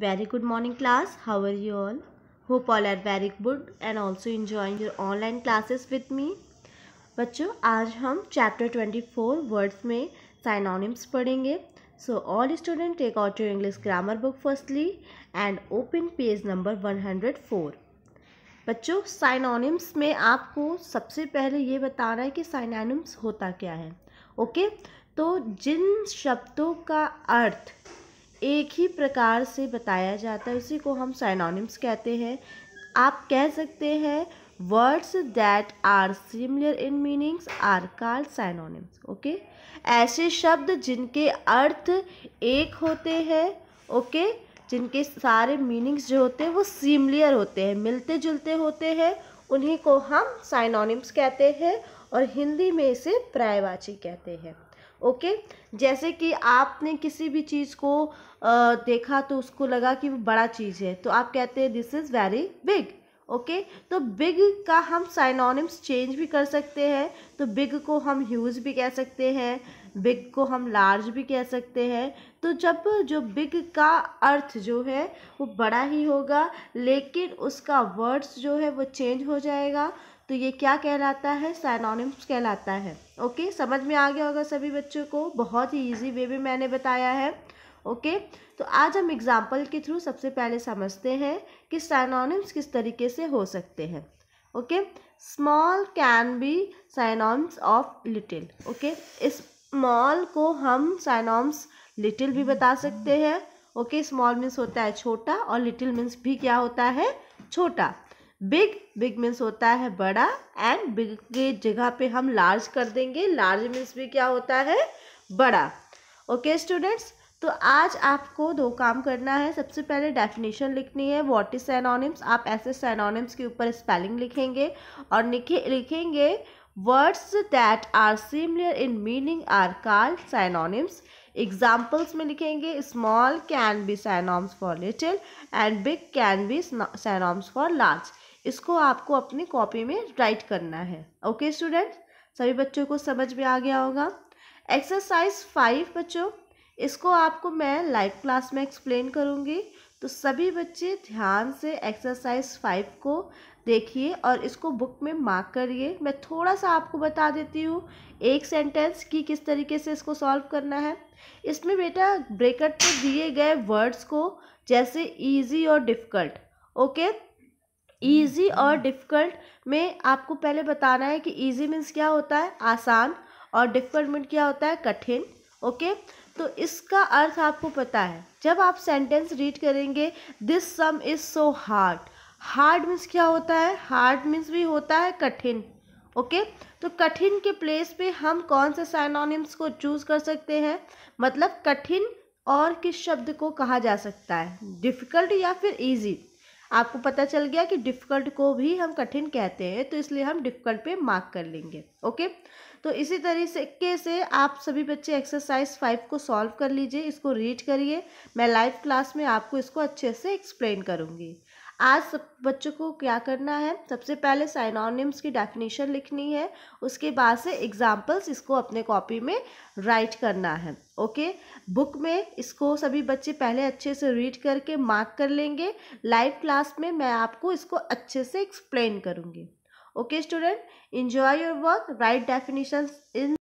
Very good morning class how are you all hope all are very good and also enjoying your online classes with me बच्चों आज हम chapter twenty four words में synonyms पढ़ेंगे so all student take out your English grammar book firstly and open page number one hundred four बच्चों synonyms में आपको सबसे पहले ये बताना है कि साइनोनिम्स होता क्या है ओके okay? तो जिन शब्दों का अर्थ एक ही प्रकार से बताया जाता है उसी को हम साइनोनिम्स कहते हैं आप कह सकते हैं words that are similar in meanings are called synonyms okay ऐसे शब्द जिनके अर्थ एक होते हैं ओके okay? जिनके सारे मीनिंग्स जो होते हैं वो सिमिलर होते हैं मिलते जुलते होते हैं उन्हीं को हम साइनोनिम्स कहते हैं और हिंदी में इसे प्रायवाची कहते हैं ओके जैसे कि आपने किसी भी चीज़ को देखा तो उसको लगा कि वो बड़ा चीज़ है तो आप कहते हैं this is very big okay तो बिग का हम साइनोनिम्स चेंज भी कर सकते हैं तो बिग को हम ह्यूज भी कह सकते हैं बिग को हम लार्ज भी कह सकते हैं तो जब जो बिग का अर्थ जो है वो बड़ा ही होगा लेकिन उसका वर्ड्स जो है वो चेंज हो जाएगा तो ये क्या कहलाता है साइनोनिम्स कहलाता है ओके समझ में आ गया होगा सभी बच्चों को बहुत ही ईजी वे में मैंने बताया है ओके तो आज हम एग्जाम्पल के थ्रू सबसे पहले समझते हैं कि साइनोनिम्स किस तरीके से हो सकते हैं okay small can be synonyms of little okay small को हम साइनोम्स लिटिल भी बता सकते हैं ओके स्मॉल मीन्स होता है छोटा और लिटिल मीन्स भी क्या होता है छोटा बिग बिग मीन्स होता है बड़ा एंड बिग के जगह पे हम लार्ज कर देंगे लार्ज मीन्स भी क्या होता है बड़ा ओके okay, स्टूडेंट्स तो आज आपको दो काम करना है सबसे पहले डेफिनेशन लिखनी है व्हाट इज सैनोनिम्स आप ऐसे सैनोनिम्स के ऊपर स्पेलिंग लिखेंगे और लिखे लिखेंगे words that are similar in meaning are called synonyms examples में लिखेंगे small can be synonyms for little and big can be synonyms for large इसको आपको अपनी कॉपी में राइट करना है ओके स्टूडेंट सभी बच्चों को समझ में आ गया होगा एक्सरसाइज फाइव बच्चों इसको आपको मैं लाइव क्लास में एक्सप्लेन करूँगी तो सभी बच्चे ध्यान से एक्सरसाइज फाइव को देखिए और इसको बुक में मार्क करिए मैं थोड़ा सा आपको बता देती हूँ एक सेंटेंस कि किस तरीके से इसको सॉल्व करना है इसमें बेटा ब्रेकअप पर दिए गए वर्ड्स को जैसे ईजी और डिफ़िकल्ट ओके ईज़ी और डिफ़िकल्ट हम्म। में आपको पहले बताना है कि ईज़ी मीन्स क्या होता है आसान और डिफ़िकल्ट मीन क्या होता है कठिन ओके तो इसका अर्थ आपको पता है जब आप सेंटेंस रीड करेंगे this sum is so hard hard means क्या होता है हार्ड मीन्स भी होता है कठिन ओके okay? तो कठिन के प्लेस पे हम कौन से साइनोनिम्स को चूज़ कर सकते हैं मतलब कठिन और किस शब्द को कहा जा सकता है डिफ़िकल्ट या फिर ईजी आपको पता चल गया कि डिफ़िकल्ट को भी हम कठिन कहते हैं तो इसलिए हम डिफ़िकल्ट पे मार्क कर लेंगे ओके तो इसी तरीके से आप सभी बच्चे एक्सरसाइज फाइव को सॉल्व कर लीजिए इसको रीड करिए मैं लाइव क्लास में आपको इसको अच्छे से एक्सप्लेन करूँगी आज सब बच्चों को क्या करना है सबसे पहले साइनोनिम्स की डेफिनेशन लिखनी है उसके बाद से एग्जाम्पल्स इसको अपने कॉपी में राइट करना है ओके बुक में इसको सभी बच्चे पहले अच्छे से रीड करके मार्क कर लेंगे लाइव क्लास में मैं आपको इसको अच्छे से एक्सप्लेन करूँगी okay student enjoy your work write definition in